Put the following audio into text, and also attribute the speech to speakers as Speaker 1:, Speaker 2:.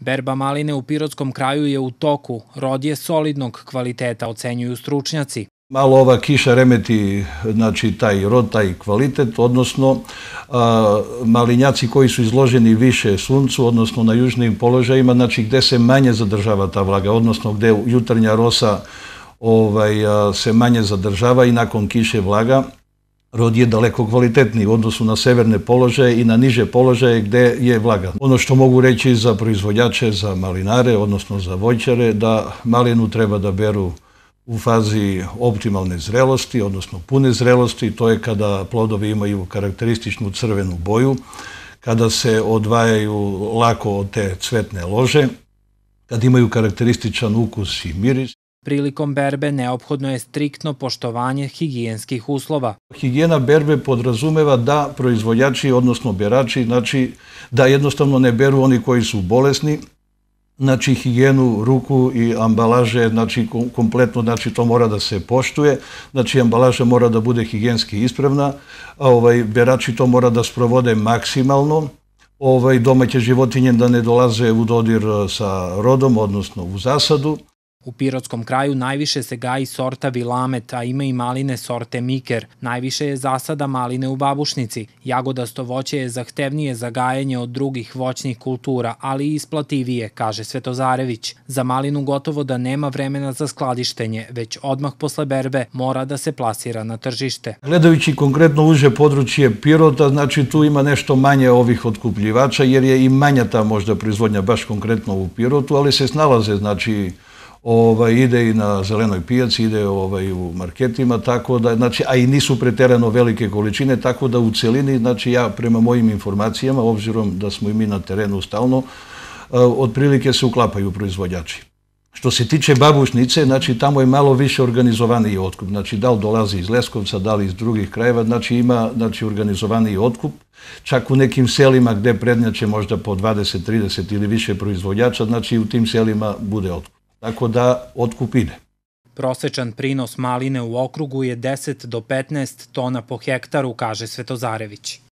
Speaker 1: Berba maline u pirotskom kraju je u toku. Rod je solidnog kvaliteta,
Speaker 2: ocenjuju stručnjaci. Malo ova kiša remeti znači, taj rod, taj kvalitet, odnosno malinjaci koji su izloženi više suncu, odnosno na južnim položajima, znači gde se manje zadržava ta vlaga, odnosno gde jutarnja rosa ovaj, se manje zadržava i nakon kiše vlaga, rod je daleko kvalitetniji u odnosu na severne položaje i na niže položaje gde je vlaga. Ono što mogu reći za proizvođače, za malinare, odnosno za voćare, da malinu treba da beru u fazi optimalne zrelosti, odnosno pune zrelosti, to je kada plodovi imaju karakterističnu crvenu boju, kada se odvajaju lako od te cvetne lože, kad imaju karakterističan ukus i miris, Prilikom berbe neophodno je striktno poštovanje higijenskih uslova. Higijena berbe podrazumeva da proizvođači, odnosno berači, znači da jednostavno ne beru oni koji su bolesni, znači higijenu ruku i ambalaže, znači kompletno, znači to mora da se poštuje, znači ambalaža mora da bude higijenski ispravna, a ovaj, berači to mora da sprovode maksimalno, ovaj, domaće životinje da ne dolaze u dodir e, sa rodom, odnosno u zasadu,
Speaker 1: U pirotskom kraju najviše se gaji sorta vilamet, a ima i maline sorte miker. Najviše je zasada maline u babušnici. Jagodasto voće je zahtevnije za gajanje od drugih voćnih kultura, ali i isplativije, kaže Svetozarević. Za malinu gotovo da nema vremena za skladištenje, već odmah posle berbe mora da se plasira na tržište.
Speaker 2: Gledajući konkretno uže područje Pirota, znači tu ima nešto manje ovih otkupljivača, jer je i manja ta možda proizvodnja baš konkretno u Pirotu, ali se snalaze, znači ovaj, ide i na zelenoj pijaci, ide ovaj, u marketima, tako da, znači, a i nisu preterano velike količine, tako da u celini, znači ja prema mojim informacijama, obzirom da smo i mi na terenu stalno, eh, otprilike se uklapaju proizvođači. Što se tiče babušnice, znači tamo je malo više organizovaniji otkup. Znači da li dolazi iz Leskovca, da li iz drugih krajeva, znači ima znači, organizovaniji otkup. Čak u nekim selima gde prednjače možda po 20, 30 ili više proizvođača, znači u tim selima bude otkup tako da otkup ide.
Speaker 1: Prosečan prinos maline u okrugu je 10 do 15 tona po hektaru, kaže Svetozarević.